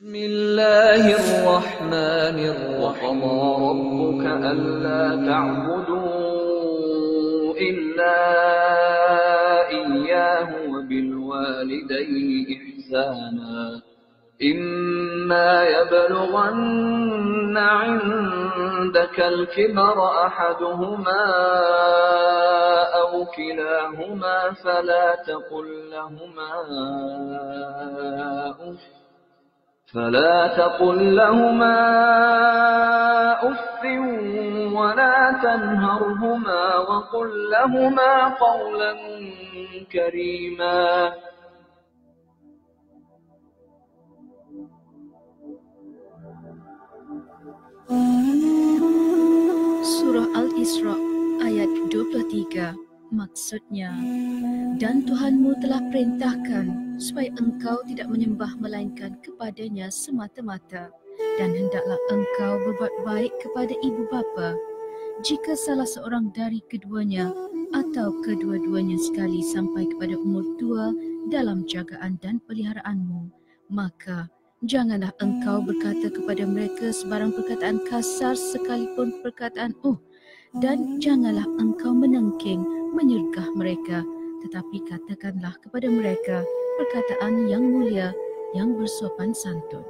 بسم الله الرحمن الرحيم وقضى ربك ألا تعبدوا إلا إياه وبالوالدين إحسانا إما يبلغن عندك الكبر أحدهما أو كلاهما فلا تقل لهما أف فلا تقل لهما أف ولا تنهرهما وقل لهما قولا كريما Surah Al-Isra ayat 23 maksudnya dan Tuhanmu telah perintahkan supaya engkau tidak menyembah melainkan kepadanya semata-mata dan hendaklah engkau berbuat baik kepada ibu bapa jika salah seorang dari keduanya atau kedua-duanya sekali sampai kepada umur tua dalam jagaan dan peliharaanmu maka janganlah engkau berkata kepada mereka sebarang perkataan kasar sekalipun perkataan uh dan janganlah engkau menengking menyergah mereka tetapi katakanlah kepada mereka perkataan yang mulia yang bersopan santun.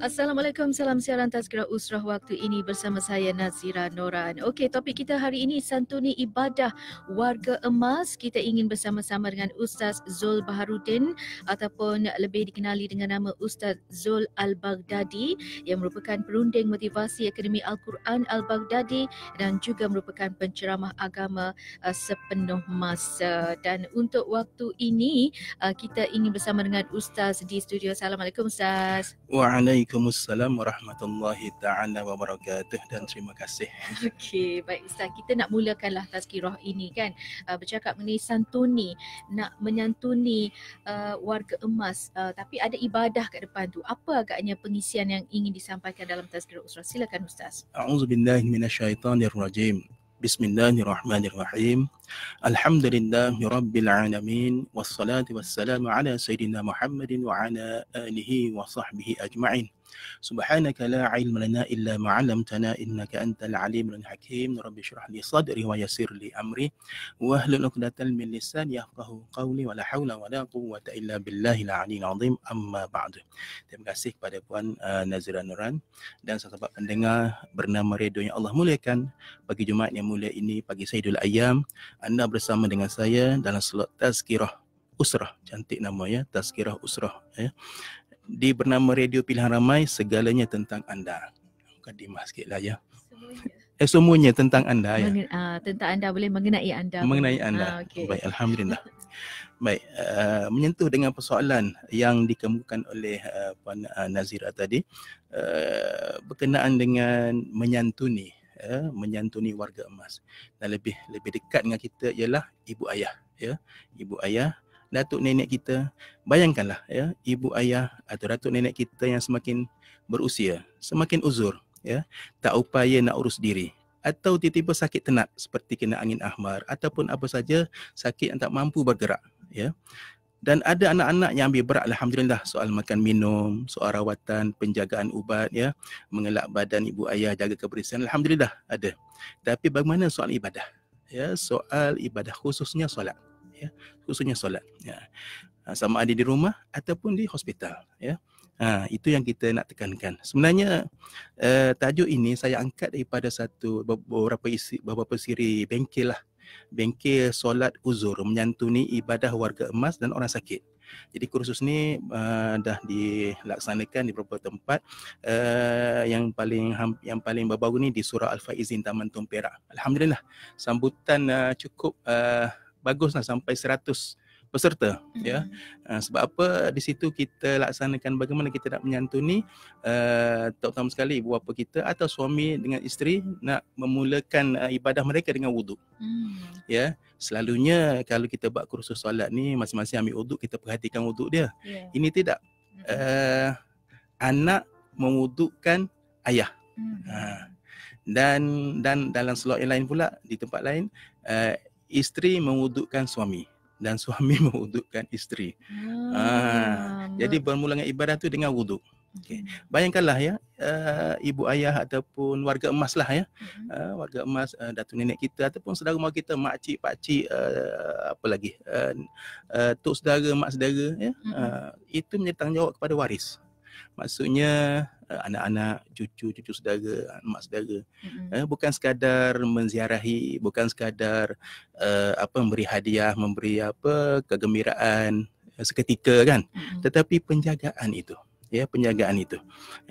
Assalamualaikum, salam siaran Tazkirah Usrah waktu ini bersama saya Nazira Noran. Okey, topik kita hari ini santuni ibadah warga emas. Kita ingin bersama-sama dengan Ustaz Zul Baharudin ataupun lebih dikenali dengan nama Ustaz Zul Al-Baghdadi yang merupakan perunding motivasi Akademi Al-Quran Al-Baghdadi dan juga merupakan penceramah agama uh, sepenuh masa. Dan untuk waktu ini uh, kita ingin bersama dengan Ustaz di studio. Assalamualaikum Ustaz. Waalaikumsalam. Waalaikumsalam warahmatullahi taala wabarakatuh dan terima kasih. Okey, baik Ustaz, kita nak mulakanlah tazkirah ini kan. Uh, bercakap mengenai santuni, nak menyantuni uh, warga emas uh, tapi ada ibadah kat depan tu. Apa agaknya pengisian yang ingin disampaikan dalam tazkirah usrah? Silakan Ustaz. A'udzubillahi minasyaitonirrajim. Bismillahirrahmanirrahim. Alhamdulillahirabbil alamin wassalatu wassalamu ala sayyidina Muhammadin wa ala alihi wa sahbihi ajma'in. Subhanaka سبحانك لا علم لنا إلا ما علمتنا إنك أنت العليم الحكيم رب اشرح لي صدري ويسر لي أمري وأهل عقدة من wa la قولي wa la quwwata illa billahi بالله العلي azim amma بعد Terima kasih kepada Puan uh, Nazira Nuran dan sahabat pendengar bernama Redo yang Allah muliakan bagi Jumaat yang mulia ini pagi Saidul Ayam anda bersama dengan saya dalam slot tazkirah usrah cantik nama ya tazkirah usrah ya di bernama Radio Pilihan Ramai segalanya tentang anda. Bukan dimas sikit lah ya. Semuanya. Eh semuanya tentang anda ya. Mengen, ya. Uh, tentang anda boleh mengenai anda. Mengenai anda. Ah, okay. Baik Alhamdulillah. Baik, uh, menyentuh dengan persoalan yang dikemukakan oleh uh, Puan uh, Nazira tadi uh, berkenaan dengan menyantuni uh, menyantuni warga emas. Dan lebih lebih dekat dengan kita ialah ibu ayah ya. Ibu ayah datuk nenek kita bayangkanlah ya ibu ayah atau datuk nenek kita yang semakin berusia semakin uzur ya tak upaya nak urus diri atau tiba-tiba sakit tenat seperti kena angin ahmar ataupun apa saja sakit yang tak mampu bergerak ya dan ada anak-anak yang ambil berat alhamdulillah soal makan minum soal rawatan penjagaan ubat ya mengelak badan ibu ayah jaga kebersihan alhamdulillah ada tapi bagaimana soal ibadah ya soal ibadah khususnya solat ya khususnya solat ya ah, sama ada di rumah ataupun di hospital ya ha, itu yang kita nak tekankan sebenarnya uh, tajuk ini saya angkat daripada satu beberapa isi beberapa siri bengkel lah bengkel solat uzur menyantuni ibadah warga emas dan orang sakit jadi kursus ni uh, dah dilaksanakan di beberapa tempat uh, yang paling yang paling baru ni di Surah Al-Faizin Taman Tumpera. Alhamdulillah sambutan uh, cukup uh, baguslah sampai 100 peserta mm-hmm. ya uh, sebab apa di situ kita laksanakan bagaimana kita nak menyantuni uh, ah, terutama sekali ibu bapa kita atau suami dengan isteri nak memulakan uh, ibadah mereka dengan wuduk mm. ya selalunya kalau kita buat kursus solat ni masing-masing ambil wuduk kita perhatikan wuduk dia yeah. ini tidak uh, anak mewudukkan ayah mm. uh, dan dan dalam slot yang lain pula di tempat lain isteri mewudukkan suami dan suami mewudukkan isteri. Ah, hmm. Ha. Jadi bermula dengan ibadah tu dengan wuduk. Okay. Hmm. Bayangkanlah ya, uh, ibu ayah ataupun warga emas lah ya. Uh, warga emas, uh, datu nenek kita ataupun saudara mak kita, makcik, pakcik, uh, apa lagi. Uh, uh, tok saudara, mak saudara. Ya? Uh, itu menjadi tanggungjawab kepada waris maksudnya uh, anak-anak cucu cucu saudara mak saudara mm-hmm. uh, bukan sekadar menziarahi bukan sekadar uh, apa memberi hadiah memberi apa kegembiraan uh, seketika kan mm-hmm. tetapi penjagaan itu ya penjagaan itu.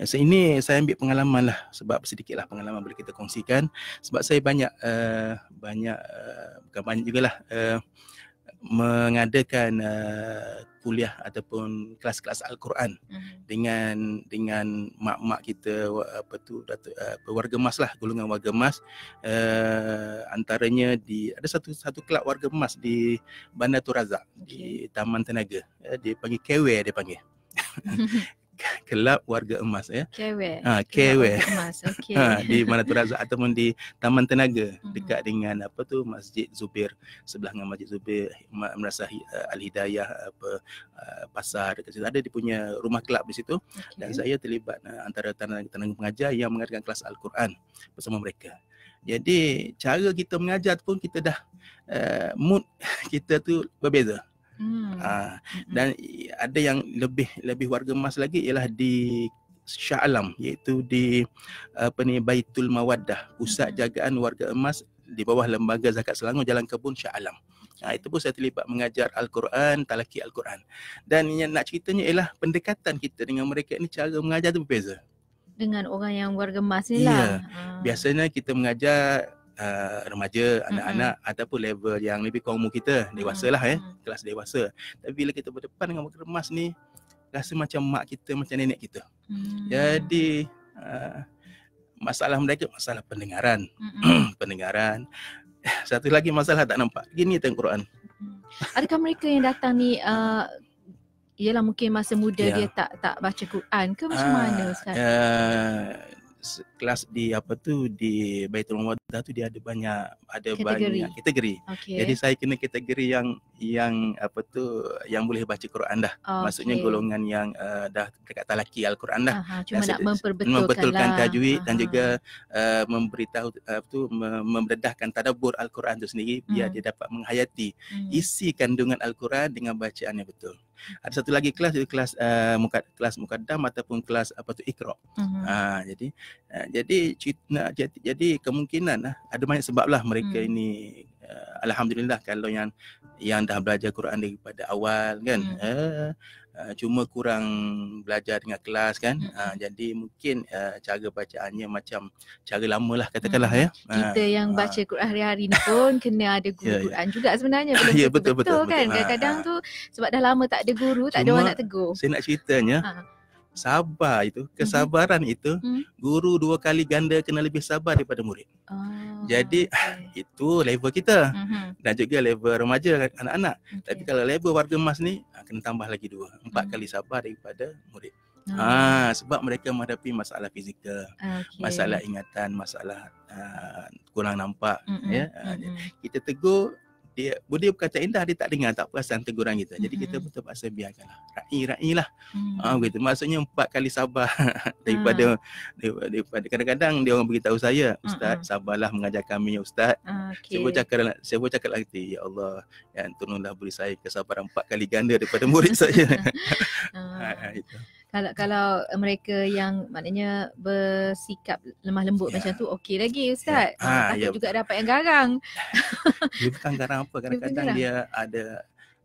So, ini saya ambil pengalaman lah sebab sedikit lah pengalaman boleh kita kongsikan sebab saya banyak uh, banyak uh, bukan banyak jugalah uh, mengadakan uh, kuliah ataupun kelas-kelas al-Quran uh-huh. dengan dengan mak-mak kita apa tu datuk uh, warga emas lah golongan warga emas uh, eh, antaranya di ada satu satu kelab warga emas di Bandar Turazak okay. di Taman Tenaga uh, dia panggil Kewe dia panggil kelab warga emas ya. KW. Ah, ha, KW. Emas. Okey. Ha, di mana ataupun di Taman Tenaga hmm. dekat dengan apa tu Masjid Zubir sebelah dengan Masjid Zubir merasa uh, eh, Al Hidayah apa uh, pasar dekat situ ada dia punya rumah kelab di situ okay. dan saya terlibat uh, antara tenaga-tenaga pengajar yang mengadakan kelas Al-Quran bersama mereka. Jadi cara kita mengajar pun kita dah uh, mood kita tu berbeza. Hmm. Aa, ah, hmm. dan ada yang lebih lebih warga emas lagi ialah di Shah Alam iaitu di apa ni Baitul Mawaddah, pusat hmm. jagaan warga emas di bawah lembaga zakat Selangor Jalan Kebun Shah Alam. Nah itu pun saya terlibat mengajar Al-Quran, talaki Al-Quran. Dan yang nak ceritanya ialah pendekatan kita dengan mereka ni cara mengajar tu berbeza. Dengan orang yang warga emas ni lah. Ya. Ha. Biasanya kita mengajar uh, remaja, mm-hmm. anak-anak ataupun level yang lebih kurang umur kita, dewasa lah eh, kelas dewasa. Tapi bila kita berdepan dengan muka remas ni, rasa macam mak kita, macam nenek kita. Mm-hmm. Jadi uh, masalah mereka, masalah pendengaran. Mm-hmm. pendengaran. Eh, satu lagi masalah tak nampak. Gini Quran. Adakah mereka yang datang ni uh, ialah mungkin masa muda ya. dia tak tak baca Quran ke macam ha, mana sekarang? kelas di apa tu di Baitul Mawaddah tu dia ada banyak ada kategori. banyak kategori. Okay. Jadi saya kena kategori yang yang apa tu yang boleh baca Quran dah. Okay. Maksudnya golongan yang uh, dah dekat talaki Al-Quran dah. Aha, cuma dan nak memperbetulkan memperbetulkan lah. tajwid dan juga uh, memberitahu eh, apa tu membedahkan tadabbur Al-Quran tu sendiri hmm. biar dia dapat menghayati hmm. isi kandungan Al-Quran dengan bacaannya betul ada satu lagi kelas itu kelas uh, muka, kelas mukaddam ataupun kelas apa tu ikra uh-huh. Mhm. ha, jadi uh, jadi, cita, jadi jadi kemungkinan uh, ada banyak sebablah mereka hmm. ini uh, alhamdulillah kalau yang yang dah belajar Quran daripada awal kan hmm. uh, Ah, cuma kurang belajar dengan kelas kan hmm. uh, jadi mungkin uh, cara bacaannya macam cara lamalah katakanlah hmm. ya kita uh, yang baca Quran hari-hari ni pun kena ada guru yeah, yeah. juga sebenarnya betul yeah, betul, betul, betul, betul kan kadang-kadang ha, tu sebab dah lama tak ada guru cuma tak ada orang nak tegur saya nak ceritanya ha sabar itu mhm. kesabaran hmm. itu guru dua kali ganda kena lebih sabar daripada murid. Oh, Jadi ah, okay. itu level kita hmm. dan juga level remaja kan, anak-anak. Okay. Tapi kalau level warga emas ni akan ah, tambah lagi dua empat hmm. kali sabar daripada murid. Hmm. Ah ha, sebab mereka menghadapi masalah fizikal, okay. masalah ingatan, masalah uh, kurang nampak. Hmm. Ya hmm. kita tegur dia budaya berkata indah dia tak dengar tak perasan teguran kita jadi mm-hmm. kita pun terpaksa biarkanlah rai rai lah mm-hmm. ha, gitu maksudnya empat kali sabar daripada, mm. daripada daripada kadang-kadang dia orang beritahu saya ustaz mm-hmm. sabarlah mengajar kami ustaz okay. saya pun cakap saya pun cakap lagi ya Allah yang tolonglah beri saya kesabaran empat kali ganda daripada murid saya ha, ah, itu kalau kalau mereka yang maknanya bersikap lemah lembut yeah. macam tu okey lagi ustaz yeah. Ya. ha, takut yeah. juga dapat yang garang dia bukan garang apa kadang-kadang lah. dia, ada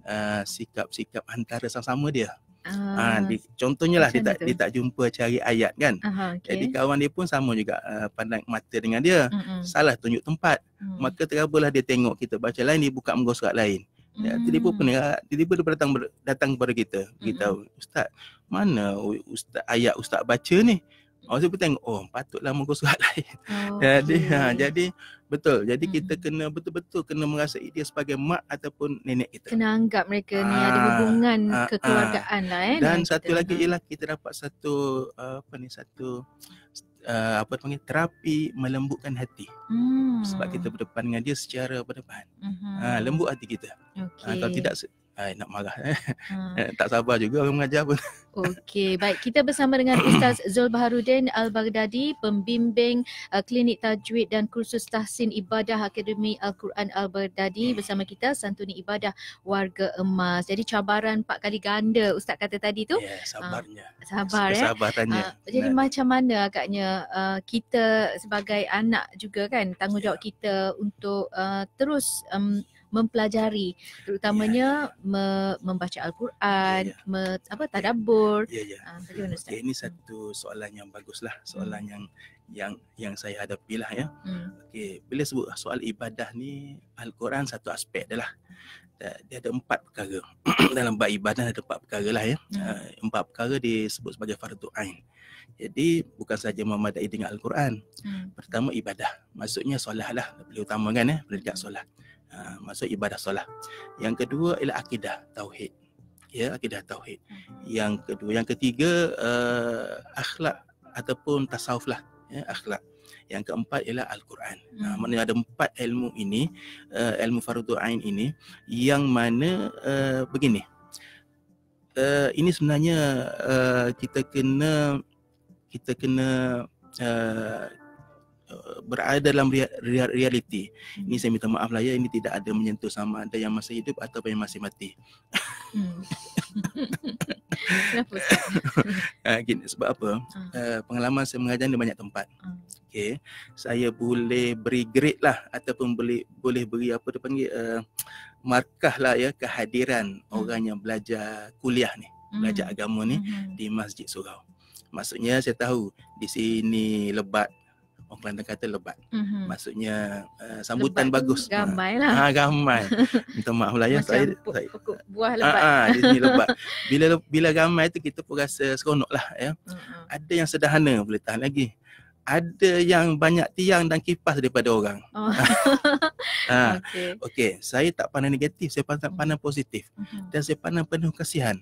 uh, sikap-sikap antara sama-sama dia Uh, ha, di, contohnya lah dia, dia tak jumpa cari ayat kan uh okay. Jadi kawan dia pun sama juga uh, Pandang mata dengan dia uh-huh. Salah tunjuk tempat uh-huh. Maka terabalah dia tengok kita baca lain Dia buka menggosok lain Ya, tiba-tiba hmm. pun ya, tiba-tiba dia datang datang kepada kita. Kita hmm. ustaz, mana ustaz ayat ustaz baca ni? Oh, saya pun tengok, oh patutlah muka surat lain. Ha, oh, jadi, okay. ha, jadi betul. Jadi kita hmm. kena betul-betul kena merasai dia sebagai mak ataupun nenek kita. Kena anggap mereka ah, ni ada hubungan ah, ah. kekeluargaan ah. lah. Eh, Dan satu lagi ialah kita dapat satu, uh, apa ni, satu uh, apa panggil terapi melembutkan hati. Hmm. Sebab kita berdepan dengan dia secara berdepan. Mm-hmm. Uh, lembut hati kita. Okay. Uh, kalau tidak Ay, nak marah eh. Hmm. Tak sabar juga orang mengajar pun. Okey, baik. Kita bersama dengan Ustaz Zul Baharudin Al-Baghdadi, pembimbing uh, Klinik Tajwid dan Kursus Tahsin Ibadah Akademi Al-Quran Al-Baghdadi bersama kita Santuni Ibadah Warga Emas. Jadi cabaran empat kali ganda Ustaz kata tadi tu. Ya, yeah, sabarnya. Uh, sabar Kesabar, eh. ya. Sabar uh, jadi nah. macam mana agaknya uh, kita sebagai anak juga kan tanggungjawab yeah. kita untuk uh, terus um, mempelajari terutamanya ya. me- membaca al-Quran yeah. Ya. me- apa tadabbur ya ya yeah. okay, ya, ini satu soalan yang baguslah soalan hmm. yang yang yang saya hadapilah ya hmm. okey bila sebut soal ibadah ni al-Quran satu aspek adalah dia ada empat perkara dalam bab ibadah ada empat perkara lah ya hmm. Ah, empat perkara disebut sebagai fardu ain jadi bukan saja memadai dengan al-Quran hmm. pertama ibadah maksudnya solahlah lah lebih utama kan ya berdekat hmm. solat ha, maksud ibadah solat yang kedua ialah akidah tauhid ya akidah tauhid hmm. yang kedua yang ketiga uh, akhlak ataupun tasawuf lah ya akhlak yang keempat ialah al-Quran. Ha, hmm. maknanya ada empat ilmu ini, uh, ilmu fardhu ain ini yang mana uh, begini. Uh, ini sebenarnya uh, kita kena kita kena uh, Eh, berada dalam realiti. Hmm. Ini saya minta maaf lah ya, ini tidak ada menyentuh sama ada yang masih hidup atau yang masih mati. Hmm. Eh, sebab apa? Ah. Eh, pengalaman saya mengajar di banyak tempat. Ah. Okay. Saya boleh beri grade lah ataupun boleh, boleh beri apa dia panggil, uh, markah lah ya kehadiran hmm. orang yang belajar kuliah ni, hmm. belajar agama ni hmm. di Masjid Surau. Maksudnya saya tahu di sini lebat orang Kelantan kata lebat. Mm-hmm. Maksudnya uh, sambutan lebat bagus. Ramai ha. lah. Ah, gamai. Minta maaf lah ya. Macam saya, pu- saya. pokok buah ah, lebat. Ah, ah, dia ni lebat. Bila bila ramai tu kita pun rasa seronok lah. Ya. Mm-hmm. Ada yang sederhana boleh tahan lagi. Ada yang banyak tiang dan kipas daripada orang. Oh. ah. ah. okay. okay. Saya tak pandang negatif. Saya pandang, mm. pandang positif. Mm-hmm. Dan saya pandang penuh kasihan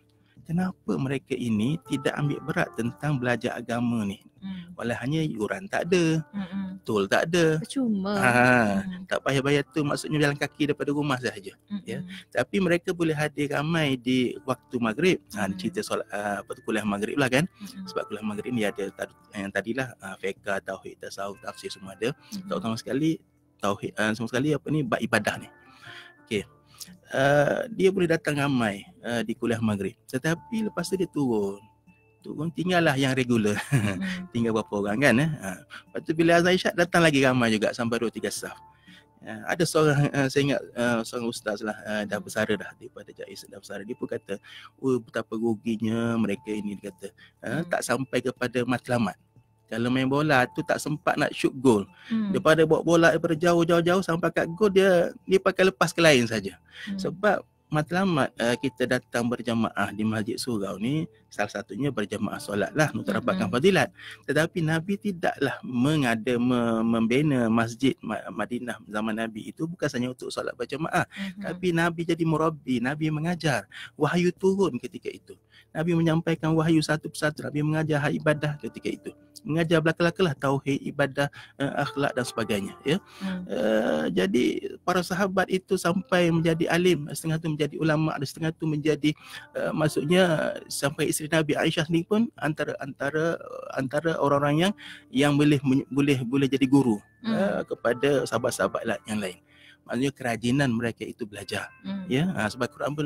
kenapa mereka ini tidak ambil berat tentang belajar agama ni hmm. walau hanya yuran tak ada hmm. tol tak ada cuma ha, ha. Hmm. tak payah bayar tu maksudnya jalan kaki daripada rumah sahaja ya. hmm. ya tapi mereka boleh hadir ramai di waktu maghrib ha, hmm. cerita soal ha, apa uh, kuliah maghrib lah kan hmm. sebab kuliah maghrib ni ada yang tadilah uh, ha, feka tauhid tasawuf tafsir semua ada hmm. tak utama sekali tauhid uh, semua sekali apa ni bab ibadah ni Okay. Eh, dia boleh datang ramai uh, di kuliah maghrib tetapi lepas tu dia turun turun tinggallah yang regular hmm. tinggal berapa orang kan eh? ha. lepas tu bila azan isyak datang lagi ramai juga sampai dua tiga sah. Uh, ya, ada seorang uh, saya ingat uh, seorang ustaz lah uh, dah bersara dah daripada Jais dah bersara dia pun kata oh betapa ruginya mereka ini dia kata uh, hmm. tak sampai kepada matlamat kalau main bola tu tak sempat nak shoot goal. Hmm. Daripada bawa bola daripada jauh-jauh-jauh sampai kat goal dia dia pakai lepas ke lain saja. Hmm. Sebab matlamat uh, kita datang berjamaah di Masjid Surau ni salah satunya berjemaah solat lah untuk mm-hmm. dapatkan fadilat. Tetapi Nabi tidaklah mengada membina masjid Madinah zaman Nabi itu bukan hanya untuk solat berjemaah. Mm-hmm. Tapi Nabi jadi murabbi, Nabi mengajar. Wahyu turun ketika itu. Nabi menyampaikan wahyu satu persatu, Nabi mengajar hak ibadah ketika itu. Mengajar belakang-belakang tauhid, ibadah, uh, akhlak dan sebagainya. Ya. Hmm. Uh, jadi para sahabat itu sampai menjadi alim, setengah itu menjadi ulama, ada setengah itu menjadi uh, maksudnya sampai isteri isteri Nabi Aisyah ni pun antara antara antara orang-orang yang yang boleh boleh boleh jadi guru hmm. uh, kepada sahabat-sahabat yang lain. Maksudnya kerajinan mereka itu belajar. Hmm. Ya, yeah? sebab Quran pun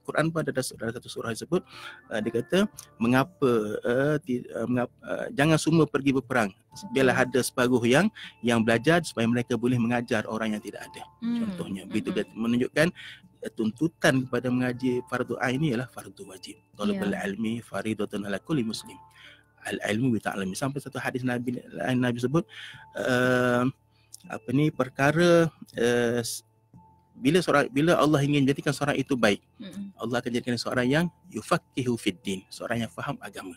Quran pun ada dalam satu surah disebut uh, ah, dia kata mengapa uh, ti, uh, mengap, uh, jangan semua pergi berperang biarlah hmm. ada separuh yang yang belajar supaya mereka boleh mengajar orang yang tidak ada hmm. contohnya begitu hmm. menunjukkan tuntutan kepada mengaji fardu ain ialah fardu wajib. Talabul yeah. ilmi faridatun ala kulli muslim. Al ilmu bi ta'lami sampai satu hadis Nabi Nabi sebut uh, apa ni perkara uh, bila seorang bila Allah ingin jadikan seorang itu baik hmm. Allah akan jadikan seorang yang yufaqihu fid din seorang yang faham agama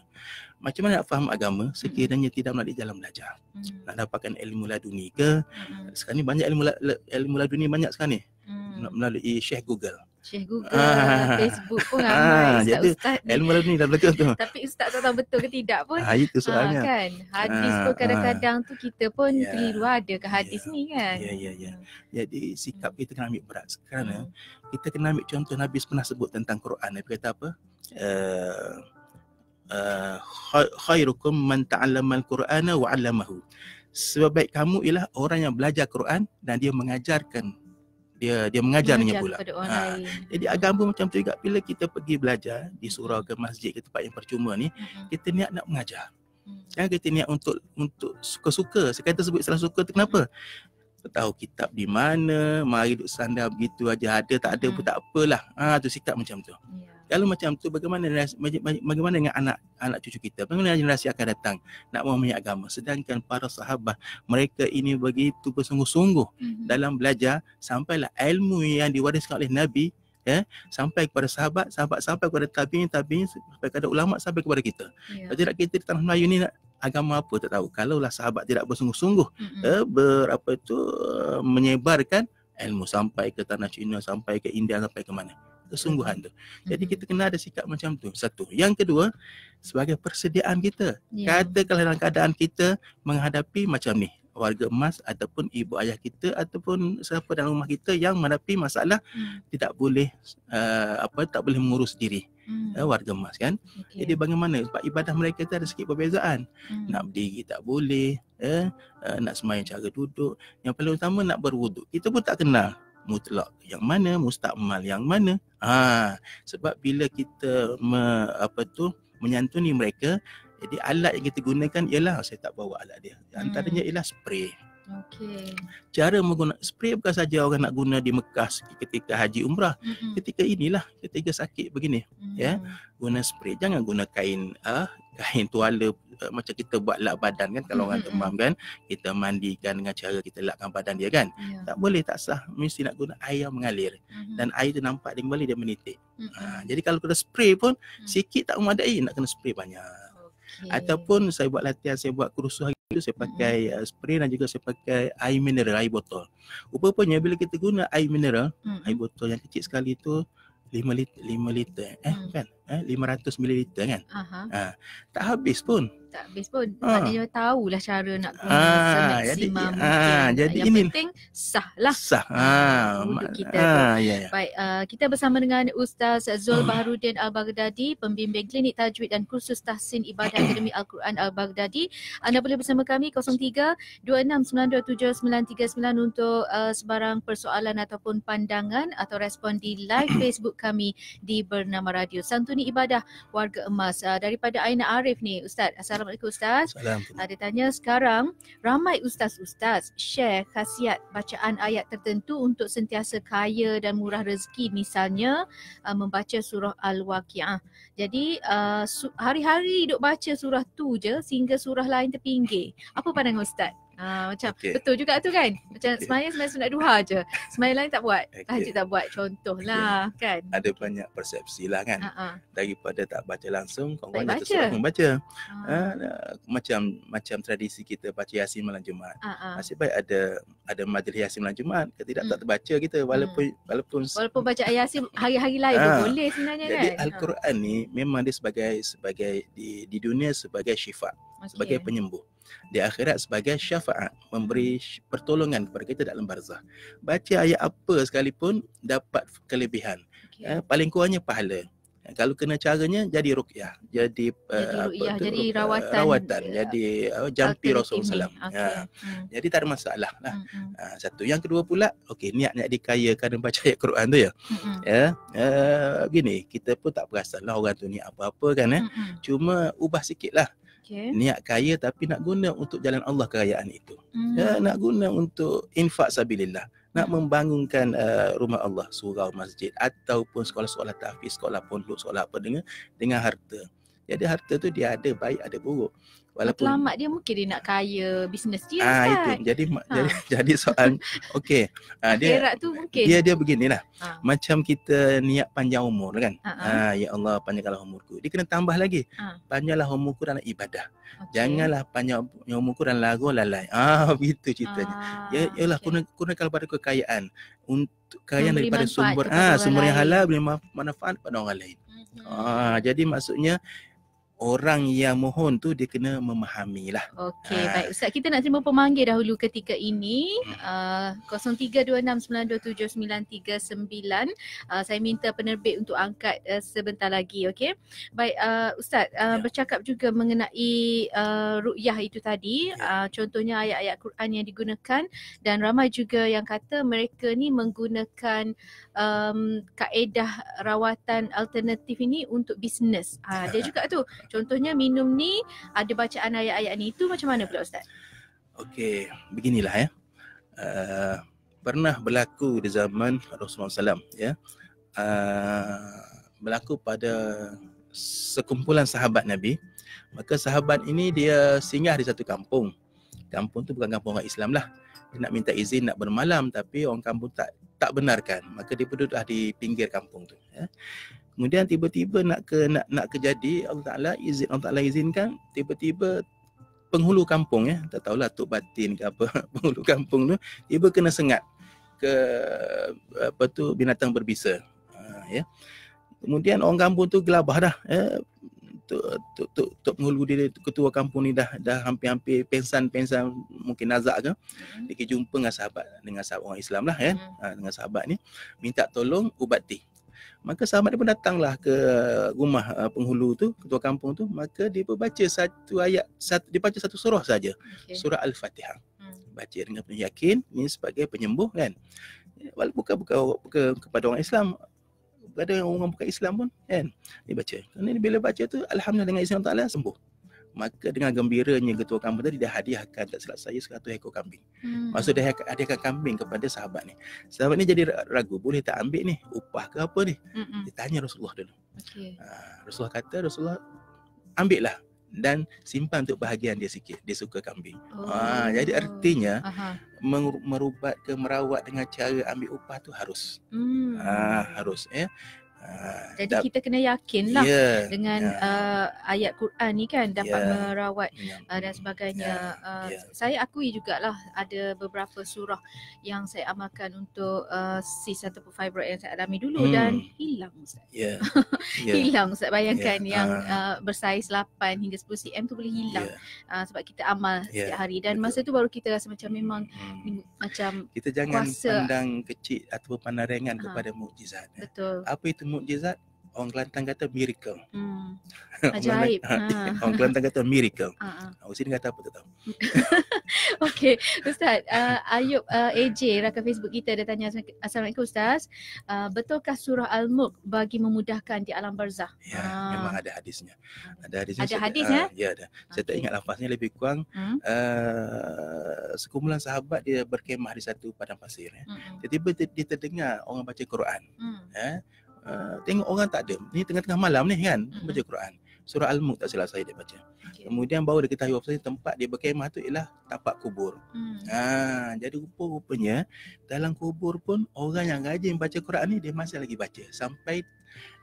macam mana nak faham agama sekiranya hmm. tidak melalui jalan belajar hmm. nak dapatkan ilmu laduni ke hmm. sekarang ni banyak ilmu ilmu laduni banyak sekarang ni hmm. melalui Syekh Google hmm. Syekh Google, ah, lah, Facebook pun ah, ramai ah, Ustaz jadi Ustaz ni. Ilmu ni dah betul tu. Tapi Ustaz tak tahu betul ke tidak pun. Ah, itu soalnya. Ah, kan? Hadis ah, pun ah. kadang-kadang ah, tu kita pun yeah, keliru ada ke hadis yeah, ni kan. Ya, ya, ya. Hmm. Jadi sikap kita kena ambil berat. sekarang. hmm. kita kena ambil contoh Nabi pernah sebut tentang Quran. Dia kata apa? Uh, uh, khairukum man ta'allamal Qur'ana wa 'allamahu. Sebaik kamu ialah orang yang belajar Quran dan dia mengajarkan dia dia mengajar dengan pula. ha. Jadi agama pun macam tu juga bila kita pergi belajar di surau ke masjid ke tempat yang percuma ni, hmm. kita niat nak mengajar. Hmm. Kan kita niat untuk untuk suka-suka. Sekali sebut salah suka tu kenapa? Hmm. Tahu kitab di mana, mari duduk sandar begitu aja ada tak ada hmm. pun mm. tak apalah. Ah ha, tu sikap macam tu. Yeah. Kalau macam tu bagaimana generasi bagaimana dengan anak anak cucu kita? Bagaimana generasi akan datang nak memahami agama? Sedangkan para sahabat mereka ini begitu bersungguh-sungguh mm-hmm. dalam belajar sampailah ilmu yang diwariskan oleh Nabi ya sampai kepada sahabat sahabat sampai kepada tabiin tabiin sampai kepada ulama sampai kepada kita. Yeah. Jadi kita di tanah Melayu ni nak agama apa tak tahu. Kalaulah sahabat tidak bersungguh-sungguh mm-hmm. eh, berapa itu menyebarkan ilmu sampai ke tanah China sampai ke India sampai ke mana kesungguhan tu. Jadi mhm. kita kena ada sikap macam tu. Satu. Yang kedua, sebagai persediaan kita. Yeah. Katakanlah dalam keadaan kita menghadapi macam ni warga emas ataupun ibu ayah kita ataupun siapa dalam rumah kita yang menghadapi masalah hmm. tidak boleh uh, apa tak boleh mengurus diri hmm. uh, warga emas kan okay. jadi bagaimana sebab ibadah mereka itu ada sikit perbezaan hmm. nak berdiri tak boleh eh uh, nak semayang cara duduk yang paling utama nak berwuduk kita pun tak kenal mutlak yang mana mustakmal yang mana ha sebab bila kita me, apa tu menyantuni mereka jadi alat yang kita gunakan ialah saya tak bawa alat dia antaranya hmm. ialah spray Okay. Cara menggunakan spray bukan saja orang nak guna di Mekah ketika haji umrah. Mm-hmm. Ketika inilah ketika sakit begini mm-hmm. ya. Guna spray jangan guna kain uh, kain tuala uh, macam kita buat lap badan kan kalau mm-hmm. orang demam kan kita mandikan dengan cara kita lapkan badan dia kan. Yeah. Tak boleh tak sah mesti nak guna air yang mengalir mm-hmm. dan air tu nampak dia boleh dia menitik. Mm-hmm. Uh, jadi kalau kena spray pun mm-hmm. sikit tak memadai nak kena spray banyak okay. ataupun saya buat latihan saya buat kerusuhan itu saya pakai mm uh, spray dan juga saya pakai air mineral air botol rupanya bila kita guna air mineral mm air botol yang kecil sekali tu 5 liter 5 liter eh mm kan eh 500 ml kan. Ha, tak habis pun. Tak habis pun. Maknanya ha. tahulah cara nak guna ha, jadi ha, jadi ini penting sah lah. Sah. Ha, untuk kita. Ha, ya, ya. Baik, uh, kita bersama dengan Ustaz Zul hmm. Baharudin Al-Baghdadi, pembimbing klinik tajwid dan kursus tahsin ibadah Akademi Al-Quran Al-Baghdadi. Anda boleh bersama kami 03 2692739 untuk uh, sebarang persoalan ataupun pandangan atau respon di live Facebook kami di Bernama Radio Santuni menjalani ibadah warga emas. Uh, daripada Aina Arif ni, Ustaz. Assalamualaikum Ustaz. Assalamualaikum. Ah, uh, dia tanya sekarang, ramai Ustaz-Ustaz share khasiat bacaan ayat tertentu untuk sentiasa kaya dan murah rezeki misalnya uh, membaca surah Al-Waqi'ah. Jadi uh, hari-hari duk baca surah tu je sehingga surah lain terpinggir. Apa pandangan Ustaz? Ha, macam okay. betul juga tu kan. Macam okay. semayang semayang sunat duha je. Semayang lain tak buat. Tahajud okay. tak buat contoh okay. kan. Ada okay. banyak persepsi lah kan. Uh-huh. Daripada tak baca langsung, kau tak baca. membaca. Uh-huh. Uh, macam macam tradisi kita baca Yasin malam Jumaat. Uh-huh. Masih baik ada ada majlis Yasin malam Jumaat. Kalau tidak uh-huh. tak hmm. terbaca kita walaupun uh-huh. walaupun walaupun baca ayat Yasin hari-hari lain uh-huh. pun boleh sebenarnya Jadi, kan. Jadi Al-Quran uh-huh. ni memang dia sebagai sebagai di di dunia sebagai syifa, okay. sebagai penyembuh di akhirat sebagai syafaat memberi pertolongan kepada kita dalam barzah baca ayat apa sekalipun dapat kelebihan okay. eh, paling kurangnya pahala eh, kalau kena caranya jadi rukyah jadi, jadi ruqyah jadi eh, eh, rawatan, rawatan ya, jadi uh, jampi Rasulullah okay. ya. hmm. jadi tak ada masalah lah. hmm. ha, satu yang kedua pula okey niat nak dikayakan dan baca ayat Quran tu ya hmm. ya uh, gini kita pun tak perasanlah orang tu ni apa-apa kan eh hmm. hmm. cuma ubah sikitlah okay. niat kaya tapi nak guna untuk jalan Allah kekayaan itu hmm. ya, nak guna untuk infak sabilillah nak hmm. membangunkan uh, rumah Allah surau masjid ataupun sekolah-sekolah tahfiz sekolah pondok sekolah apa dengan dengan harta jadi harta tu dia ada baik ada buruk walaupun matlamat dia mungkin dia nak kaya bisnes dia ah, itu. Jadi ha. jadi, jadi soalan okey. Ha, dia Akhirat tu mungkin. Dia dia beginilah. Ha. Macam kita niat panjang umur kan. Ha, ha. ya Allah panjanglah umurku. Dia kena tambah lagi. Ha. Panjanglah umurku dalam ibadah. Okay. Janganlah panjang umurku dalam lagu lalai. Ah ha, begitu ceritanya. Ha. Ya ialah ah, okay. kuna kuna pada kekayaan untuk kekayaan daripada sumber ah ha, sumber yang halal boleh manfaat pada orang lain. Mhm. Ah, jadi maksudnya orang yang mohon tu dia kena memahami lah. Okey, ah. baik. Ustaz, kita nak terima pemanggil dahulu ketika ini. Hmm. Uh, 0326927939. Uh, saya minta penerbit untuk angkat uh, sebentar lagi, okey. Baik, uh, Ustaz, uh, ya. bercakap juga mengenai uh, ru'yah itu tadi. Ya. Uh, contohnya ayat-ayat Quran yang digunakan dan ramai juga yang kata mereka ni menggunakan um, kaedah rawatan alternatif ini untuk bisnes. Uh, dia juga tu Contohnya minum ni ada bacaan ayat-ayat ni itu macam mana pula ustaz? Okey, beginilah ya. Uh, pernah berlaku di zaman Rasulullah SAW ya. Uh, berlaku pada sekumpulan sahabat Nabi. Maka sahabat ini dia singgah di satu kampung. Kampung tu bukan kampung orang Islam lah. Dia nak minta izin nak bermalam tapi orang kampung tak tak benarkan. Maka dia duduklah di pinggir kampung tu. Ya. Kemudian tiba-tiba nak ke nak nak kejadi Allah Taala izin Allah Taala izinkan tiba-tiba penghulu kampung ya tak tahulah tok batin ke apa penghulu kampung tu tiba kena sengat ke apa tu binatang berbisa ha, ya kemudian orang kampung tu gelabah dah ya tok tok tok, tok penghulu dia ketua kampung ni dah dah hampir-hampir pensan-pensan mungkin nazak ke hmm. dia jumpa dengan sahabat dengan sahabat orang Islam lah ya hmm. ha, dengan sahabat ni minta tolong ubati maka sahabat dia pun datanglah ke rumah uh, penghulu tu ketua kampung tu maka dia pun baca satu ayat satu dia baca satu surah saja okay. surah al-fatihah hmm. baca dengan penuh yakin ini sebagai penyembuh kan walaupun bukan bukan kepada orang Islam ada orang bukan Islam pun kan dia baca kerana bila baca tu alhamdulillah dengan Islam Allah taala sembuh maka dengan gembiranya ketua kampung tadi dia hadiahkan tak silap saya 100 ekor kambing. Hmm. Maksud dia hadiahkan kambing kepada sahabat ni. Sahabat ni jadi ragu boleh tak ambil ni upah ke apa ni? Hmm. Dia tanya Rasulullah dulu. Okay. Ha, Rasulullah kata Rasulullah ambil lah dan simpan untuk bahagian dia sikit. Dia suka kambing. Ha, oh. Ha, jadi artinya uh merubat ke merawat dengan cara ambil upah tu harus. Hmm. Ha, harus. Ya. Ah, Jadi kita kena yakin lah yeah. dengan yeah. Uh, ayat Quran ni kan dapat yeah. merawat yeah. Uh, dan sebagainya. Yeah. Uh, yeah. Saya akui jugalah ada beberapa surah yang saya amalkan untuk uh, sis ataupun fibroid yang saya alami dulu hmm. dan hilang Ustaz. Yeah. Ya. hilang Saya Bayangkan yeah. yang ah. uh, bersaiz 8 hingga 10 cm tu boleh hilang yeah. uh, sebab kita amal yeah. setiap hari. Dan masa tu baru kita rasa macam memang hmm. macam Kita jangan pandang kecil atau pandang ringan ha. kepada mukjizat. Ya. Betul. Apa itu mukjizat orang Kelantan kata miracle. Hmm. Ajaib. Ha. orang Kelantan kata miracle. Ha. uh kata apa tak tahu. Okey, ustaz, uh, Ayub uh, AJ rakan Facebook kita ada tanya Assalamualaikum ustaz. Uh, betulkah surah Al-Mulk bagi memudahkan di alam barzah? Ya, uh. memang ada hadisnya. Ada hadisnya. Ada hadisnya? Uh, ya, ada. Okay. Saya tak ingat lafaznya lebih kurang hmm? uh, sekumpulan sahabat dia berkemah di satu padang pasir ya. Hmm. Tiba-tiba dia terdengar orang baca Quran. Hmm. Ya. Ah, tengok orang tak ada. Ni tengah-tengah malam ni kan, hmm baca Quran. Surah Al-Mulk tak salah saya dia baca. Okay. Kemudian baru dia ketahui bahawa tempat dia berkemah tu ialah tapak kubur. Mm. Ha, jadi rupa-rupanya dalam kubur pun orang yang rajin baca Quran ni dia masih lagi baca sampai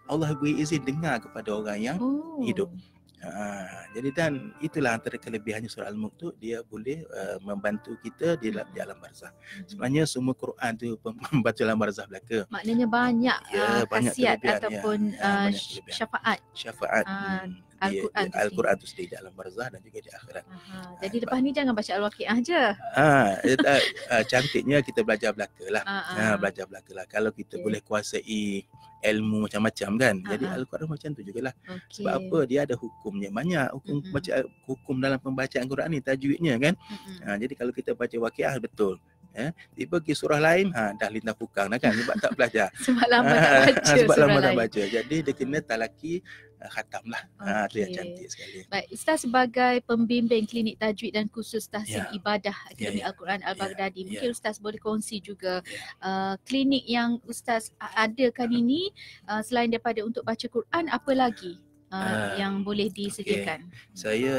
Allah beri izin dengar kepada orang yang oh. hidup. Ha, jadi dan itulah antara kelebihannya surah Al-Mulk tu dia boleh uh, membantu kita di dalam, di alam barzah. Hmm. Sebenarnya semua Quran tu membaca dalam barzah belaka. Maknanya banyak ya, uh, banyak khasiat ya. ataupun ya. uh, banyak syafaat. Syafaat. Uh, di, Al-Quran, di, di, al tu sendiri di alam barzah dan juga di akhirat. Aha, ha, jadi ha, lepas ni jangan baca Al-Waqi'ah je. Ha, uh, cantiknya kita belajar belakalah. Lah. Ha, belajar belakalah. Kalau kita okay. boleh kuasai ilmu macam-macam kan. uh Jadi Al-Quran macam tu jugalah. Okay. Sebab apa? Dia ada hukumnya. Banyak hukum uh-huh. baca, hukum dalam pembacaan Quran ni tajwidnya kan. Uh-huh. Ha, jadi kalau kita baca waqiah betul eh tiba pergi surah lain ha dah lintah pukang dah kan sebab tak belajar ha, sebab lama tak baca sebab lama tak baca jadi dia kena talaki eh, khatam lah. Okay. Ha, yang cantik sekali. Baik, Ustaz sebagai pembimbing klinik tajwid dan khusus tahsin yeah. ibadah Akademi yeah, yeah. Al-Quran Al-Baghdadi. Yeah. Mungkin yeah. Ustaz boleh kongsi juga yeah. Ya. uh, klinik yang Ustaz adakan ini uh, selain daripada untuk baca Quran, apa lagi uh, uh, yang boleh disediakan? Okay. Saya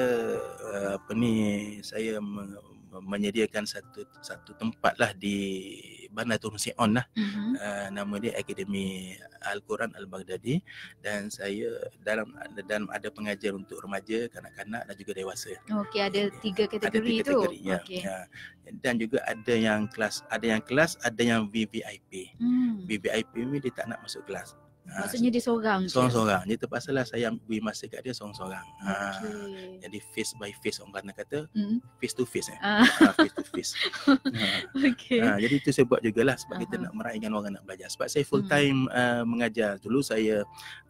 uh, apa ni, saya menyediakan satu satu tempat lah di Bandar Turun Sion lah. Mm-hmm. Uh, nama dia Akademi Al-Quran Al-Baghdadi dan saya dalam dan ada pengajar untuk remaja, kanak-kanak dan juga dewasa. Okey, ada tiga kategori ada tiga kategori, Ya, okay. ya. Dan juga ada yang kelas, ada yang kelas, ada yang VVIP. Mm. VVIP ni dia tak nak masuk kelas. Ah, Maksudnya dia seorang Seorang-seorang Dia terpaksa lah saya beri masa kat dia seorang-seorang ah, okay. Jadi face by face orang kata kata Face to face eh. ha, Face to face Okay. Ha. Jadi itu saya buat jugalah Sebab uh kita nak meraihkan orang nak belajar Sebab saya full mm. time mm. uh, mengajar Dulu saya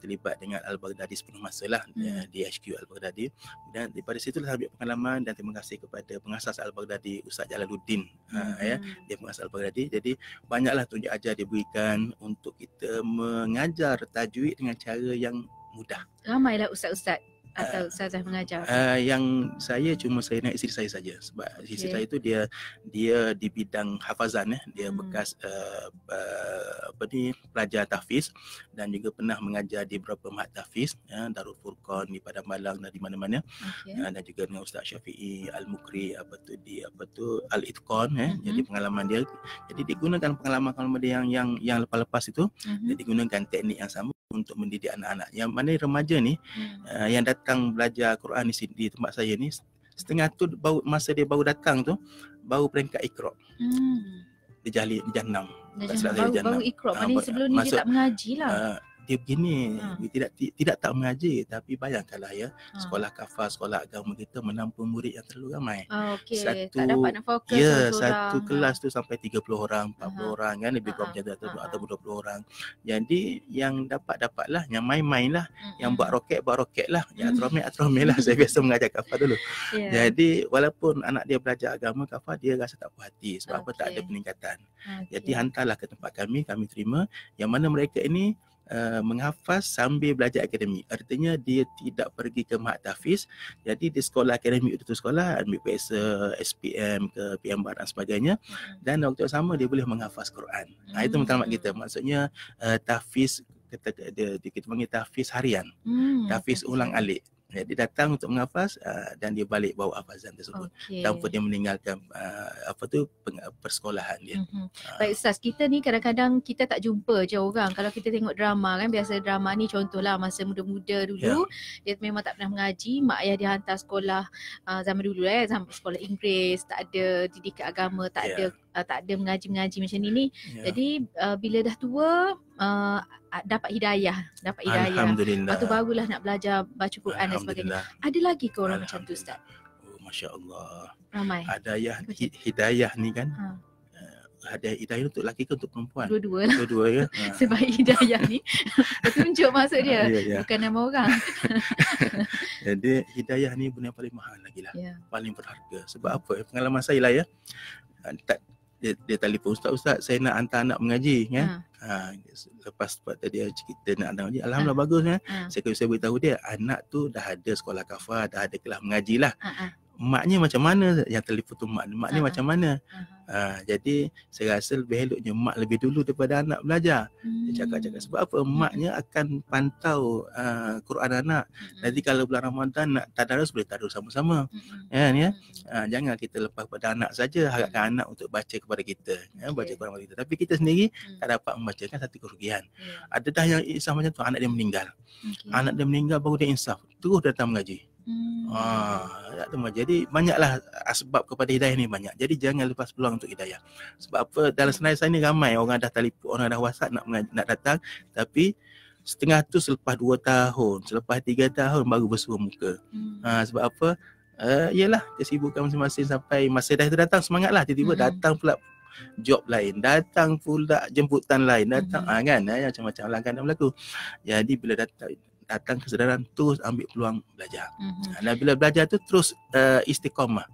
terlibat dengan Al-Baghdadi sepenuh masa lah hmm. Eh, di HQ Al-Baghdadi dan daripada situ lah ambil pengalaman dan terima kasih kepada pengasas Al-Baghdadi Ustaz Jalaluddin ha, hmm. ha, ya dia pengasas Al-Baghdadi jadi banyaklah tunjuk ajar dia berikan untuk kita mengajar tajwid dengan cara yang mudah. Ramailah ustaz-ustaz atau ah, ustazah mengajar? Uh, yang saya cuma saya nak isteri saya saja sebab okay. isteri saya tu dia dia di bidang hafazan ya dia hmm. bekas uh, uh, apa ni pelajar tahfiz dan juga pernah mengajar di beberapa mahat tahfiz ya Darul Furqan di Padang Malang dan di mana-mana okay. uh, dan juga dengan Ustaz Syafi'i Al-Mukri apa tu di apa tu Al-Itqan ya hmm. jadi pengalaman dia jadi digunakan pengalaman-pengalaman dia yang yang yang lepas-lepas itu hmm. jadi digunakan teknik yang sama untuk mendidik anak-anak. Yang mana remaja ni hmm. uh, yang datang belajar Quran di, di tempat saya ni setengah tu baru masa dia baru datang tu baru peringkat Iqra. Hmm. Dia jahli jahannam. Dia jahannam. Baru, baru ah, Maknanya sebelum ni dia tak mengaji lah. Uh, dia begini hmm. dia tidak tidak tak mengaji tapi bayangkanlah ya hmm. sekolah kafar sekolah agama kita menampung murid yang terlalu ramai oh, ah, okay. satu tak dapat nak fokus ya satu orang. Ha. kelas tu sampai 30 orang 40 uh orang kan lebih kurang macam tu atau 20 uh orang jadi yang dapat dapatlah yang main-main lah yang buat roket buat roket lah yang atrome mm. atrome lah saya biasa mengajar kafah dulu yeah. jadi walaupun anak dia belajar agama kafah dia rasa tak puas hati sebab okay. apa tak ada peningkatan okay. jadi hantarlah ke tempat kami kami terima yang mana mereka ini Eh, menghafaz sambil belajar akademi. Artinya dia tidak pergi ke mahat tahfiz. Jadi di sekolah akademi itu tu sekolah, ambil PSA, SPM ke PM Barat dan sebagainya. Hmm. Dan waktu yang sama dia boleh menghafaz Quran. Ha, hmm. Nah, itu matlamat kita. Maksudnya uh, tahfiz kita, dia, kita panggil tahfiz harian. Hmm. Tahfiz ulang alik. Eh, dia datang untuk menghafaz uh, ah, dan dia balik bawa hafazan tersebut okay. tanpa dia meninggalkan uh, apa tu ah, persekolahan dia. Mm-hmm. Baik ustaz, kita ni kadang-kadang kita tak jumpa je orang. Kalau kita tengok drama kan biasa drama ni contohlah masa muda-muda dulu yeah. dia memang tak pernah mengaji, mak ayah dia hantar sekolah uh, zaman dulu lah eh, zaman sekolah Inggeris, tak ada didikan agama, tak yeah. ada uh, tak ada mengaji-mengaji macam ni ni. Yeah. Jadi uh, bila dah tua uh, dapat hidayah, dapat hidayah. Alhamdulillah. Lepas tu barulah nak belajar baca Quran dan sebagainya. Ada lagi ke orang macam tu ustaz? Oh masya-Allah. Ramai. Hidayah hidayah ni kan. Ha. Uh, ada hidayah untuk lelaki ke untuk perempuan? Dua-dua lah. Dua-dua ya. Ha. Sebab hidayah ni tunjuk maksud dia. Ya, ya. Bukan nama orang. Jadi hidayah ni benda paling mahal lagi lah. Ya. Paling berharga. Sebab apa? Pengalaman saya lah ya. Uh, tak, dia, dia telefon ustaz ustaz saya nak hantar anak mengaji kan ha, ha lepas sebab tadi kita nak mengaji ha. alhamdulillah ha. bagus kan ha. saya kena saya beritahu dia anak tu dah ada sekolah kafah, dah ada kelas mengajilah ha. ha maknya macam mana yang telefon tu mak ni mak ni uh-huh. macam mana uh-huh. uh, jadi saya rasa lebih eloknya mak lebih dulu daripada anak belajar hmm. dia cakap-cakap sebab apa hmm. maknya akan pantau uh, Quran anak hmm. nanti kalau bulan Ramadan nak tadarus boleh tadarus sama-sama hmm. yeah, yeah? Uh, jangan kita lepas pada anak saja harapkan hmm. anak untuk baca kepada kita ya baca Quran kepada kita tapi kita sendiri hmm. tak dapat membacakan satu kerugian hmm. Ya. ada dah yang insaf macam tu anak dia meninggal okay. anak dia meninggal baru dia insaf terus datang mengaji Ah, tu Jadi banyaklah sebab kepada hidayah ni banyak. Jadi jangan lepas peluang untuk hidayah. Sebab apa? Dalam senarai saya ni ramai orang dah telefon, orang dah WhatsApp nak nak datang tapi setengah tu selepas 2 tahun, selepas 3 tahun baru bersua muka. Hmm. Ah, sebab apa? Uh, eh, yalah kesibukan masing-masing sampai masa dah datang semangatlah tiba-tiba hmm. datang pula job lain, datang pula jemputan lain, datang hmm. ah, kan eh, macam-macam langkah lah kan dah berlaku. Jadi bila datang datang kesedaran terus ambil peluang belajar. Mm-hmm. Dan bila belajar tu terus uh, eh, istiqamah.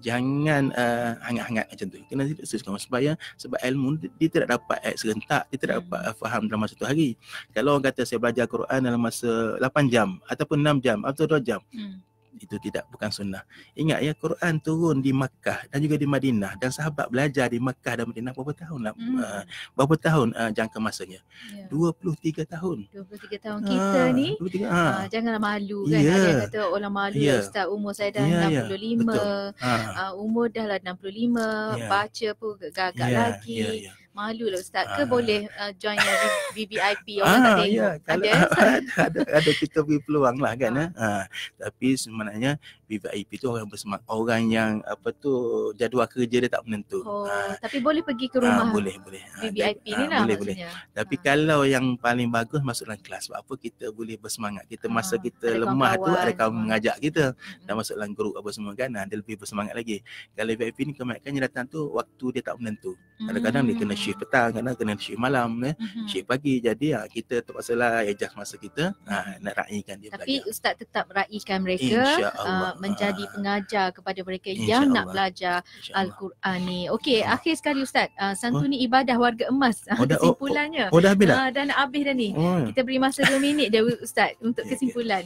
Jangan uh, hangat-hangat macam tu. Kena istiqamah supaya sebab ilmu dia tidak dapat eh, serentak, dia tidak hmm. dapat uh, faham dalam satu hari. Kalau orang kata saya belajar Quran dalam masa 8 jam ataupun 6 jam atau 2 jam. Mm itu tidak bukan sunnah. Ingat ya Quran turun di Makkah dan juga di Madinah dan sahabat belajar di Makkah dan Madinah berapa tahun lah? Hmm. Uh, berapa tahun uh, jangka masanya? Yeah. 23 tahun. 23 tahun ah, kita uh, ni. 23, uh, uh, janganlah malu kan. Yeah. Ada kata orang oh, malu yeah. ustaz umur saya dah yeah, 65. Yeah. Uh. Uh, umur dah lah 65 yeah. baca pun gagak yeah. lagi. Yeah, yeah. Malu lah Ustaz. Ke uh, boleh uh, join yang BBIP orang uh, tak tengok? Ya, ada? ada, ada, ada kita beri peluang lah kan. Uh. Uh. Tapi sebenarnya VIP tu orang bersemangat orang yang apa tu jadual kerja dia tak menentu. Oh, ha. tapi boleh pergi ke ha, rumah. Ha, boleh, boleh. VIP ha, ni ha, lah boleh, boleh. Tapi ha. kalau yang paling bagus masuk dalam kelas sebab apa kita boleh bersemangat. Kita ha. masa kita ada lemah kawan. tu ada kawan mengajak kita hmm. dan masuk dalam grup apa semua kan ada ha, lebih bersemangat lagi. Kalau VIP ni kemaikan yang datang tu waktu dia tak menentu. Kadang-kadang dia kena shift petang, kadang kena shift malam, eh. Hmm. shift pagi. Jadi ha, kita terpaksa lah adjust masa kita ha, nak raikan dia Tapi belajar. Ustaz tetap raikan mereka. Uh, menjadi ah. pengajar kepada mereka Insya yang Allah. nak belajar Al-Quran Allah. ni. Okey, akhir sekali Ustaz. Uh, santuni oh. ibadah warga emas oh, dah, kesimpulannya. Oh, oh, oh dah habis dah? Uh, dah nak habis dah ni. Oh. Ya. Kita beri masa 2 minit dia Ustaz untuk ya, ya. kesimpulan.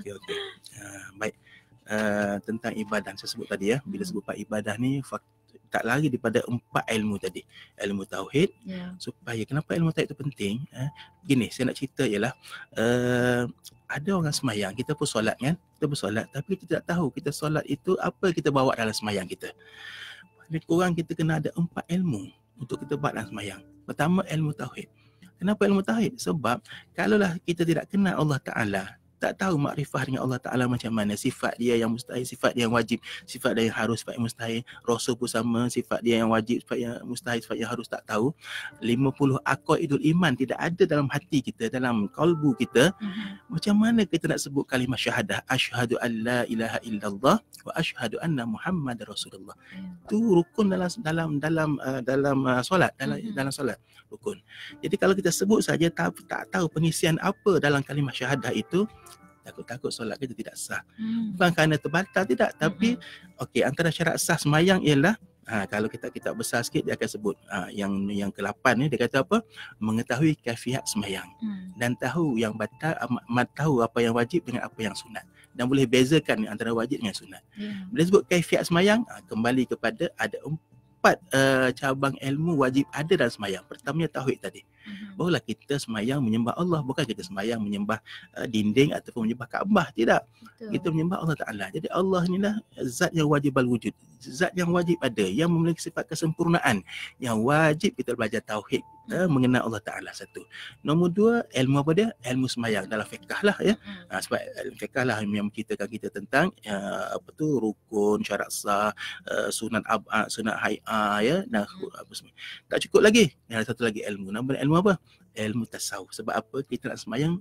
Okey, okey. Okay. Uh, baik. Uh, tentang ibadah saya sebut tadi ya. Bila sebut pak hmm. ibadah ni, fakta tak lari daripada empat ilmu tadi. Ilmu tauhid. Yeah. Supaya kenapa ilmu tauhid itu penting? Eh? Gini, saya nak cerita ialah uh, ada orang semayang, kita pun solat kan? Kita pun solat tapi kita tak tahu kita solat itu apa kita bawa dalam semayang kita. Jadi kurang kita kena ada empat ilmu untuk kita buat dalam semayang. Pertama, ilmu tauhid. Kenapa ilmu tauhid? Sebab kalaulah kita tidak kenal Allah Ta'ala, tak tahu makrifah dengan Allah Ta'ala macam mana sifat dia yang mustahil, sifat dia yang wajib sifat dia yang harus, sifat yang mustahil rasul pun sama, sifat dia yang wajib, sifat yang mustahil, sifat yang harus, tak tahu 50 akor idul iman tidak ada dalam hati kita, dalam kalbu kita hmm macam mana kita nak sebut kalimah syahadah asyhadu an la ilaha illallah wa asyhadu anna muhammad rasulullah mm-hmm. tu rukun dalam dalam dalam uh, dalam uh, solat dalam hmm dalam solat rukun jadi kalau kita sebut saja tak tak tahu pengisian apa dalam kalimah syahadah itu takut-takut solat kita tidak sah. Hmm. Bukan kerana terbatal tidak, tapi hmm. okey antara syarat sah semayang ialah ha, kalau kita kita besar sikit dia akan sebut ha, yang yang ke-8 ni dia kata apa? mengetahui kafiat semayang hmm. dan tahu yang batal amat ah, tahu apa yang wajib dengan apa yang sunat dan boleh bezakan antara wajib dengan sunat. Hmm. Bila sebut kafiat semayang ha, kembali kepada ada empat uh, cabang ilmu wajib ada dalam semayang. Pertamanya tauhid tadi. Hmm. Mhm. Barulah kita semayang menyembah Allah. Bukan kita semayang menyembah uh, dinding ataupun menyembah Kaabah. Tidak. Betul. Kita menyembah Allah Ta'ala. Jadi Allah inilah zat yang wajib al-wujud. Zat yang wajib ada. Yang memiliki sifat kesempurnaan. Yang wajib kita belajar tauhid ya, mengenal Allah Ta'ala satu. Nombor dua, ilmu apa dia? Ilmu semayang dalam fiqah lah ya. Ha, sebab fiqah lah yang menceritakan kita tentang ya, apa tu rukun, syarat sah, uh, sunat ab'ad, ah, sunat hai'ah ya. Nah, apa semua. Tak cukup lagi. Yang satu lagi ilmu. Nombor ilmu apa? Ilmu tasawuf. Sebab apa kita nak semayang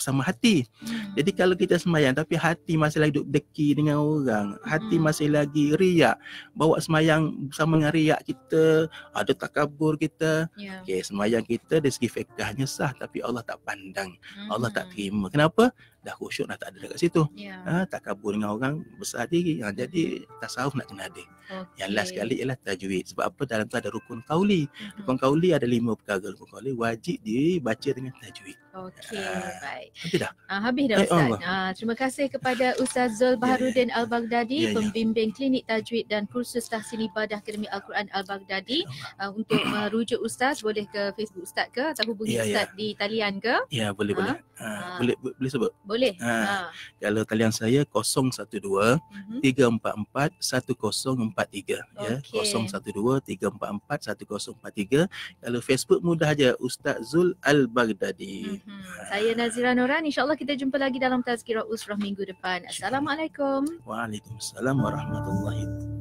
sama hati. Hmm. Jadi kalau kita semayang tapi hati masih lagi duduk deki dengan orang, hati hmm. masih lagi riak, bawa semayang sama dengan riak kita, ada takabur kita. Yeah. Okey, semayang kita dari segi fiqahnya sah tapi Allah tak pandang. Hmm. Allah tak hmm. terima. Kenapa? dah khusyuk dah tak ada dekat situ. Yeah. Ha, tak kabur dengan orang besar diri. Ha, jadi tasawuf nak kena ada. Okay. Yang last sekali ialah tajwid. Sebab apa dalam tu ada rukun kauli. Mm-hmm. Rukun kauli ada lima perkara. Rukun kauli wajib dibaca dengan tajwid. Okey, ha, baik. Habis dah? Ha, habis dah eh, Ustaz. Ha, terima kasih kepada Ustaz Zul Baharudin yeah. Ya. Al-Baghdadi, yeah, ya. pembimbing klinik tajwid dan kursus tahsin ibadah Akademi Al-Quran Al-Baghdadi. Yeah. Uh, ah, untuk merujuk Ustaz, boleh ke Facebook Ustaz ke? Atau hubungi yeah, ya. Ustaz yeah. di talian ke? Ya, yeah, boleh-boleh. Ha? Ha, ha. Boleh, boleh sebut? Boleh boleh. Ha. Dialah ha. talian saya 012 mm-hmm. 344 1043 ya. Okay. 012 344 1043. Kalau Facebook mudah aja Ustaz Zul Al Baghdadi. Mm-hmm. Ha. Saya Nazira Noran. Insya-Allah kita jumpa lagi dalam tazkirah usrah minggu depan. Assalamualaikum. Waalaikumsalam warahmatullahi. Wabarakatuh.